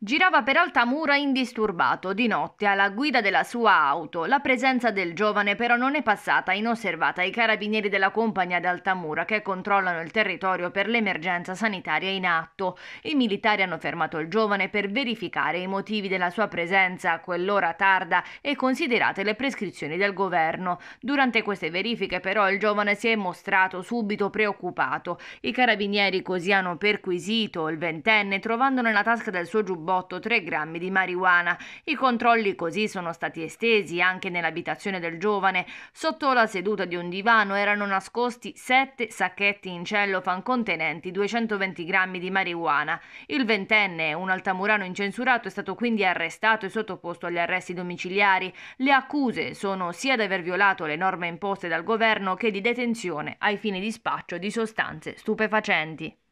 Girava per Altamura indisturbato di notte alla guida della sua auto. La presenza del giovane però non è passata inosservata ai carabinieri della compagnia d'Altamura che controllano il territorio per l'emergenza sanitaria in atto. I militari hanno fermato il giovane per verificare i motivi della sua presenza a quell'ora tarda e considerate le prescrizioni del governo. Durante queste verifiche però il giovane si è mostrato subito preoccupato. I carabinieri così hanno perquisito il ventenne trovando nella tasca del suo giubbotto giubbotto 3 grammi di marijuana. I controlli così sono stati estesi anche nell'abitazione del giovane. Sotto la seduta di un divano erano nascosti 7 sacchetti in cellophane contenenti 220 grammi di marijuana. Il ventenne, un altamurano incensurato, è stato quindi arrestato e sottoposto agli arresti domiciliari. Le accuse sono sia di aver violato le norme imposte dal governo che di detenzione ai fini di spaccio di sostanze stupefacenti.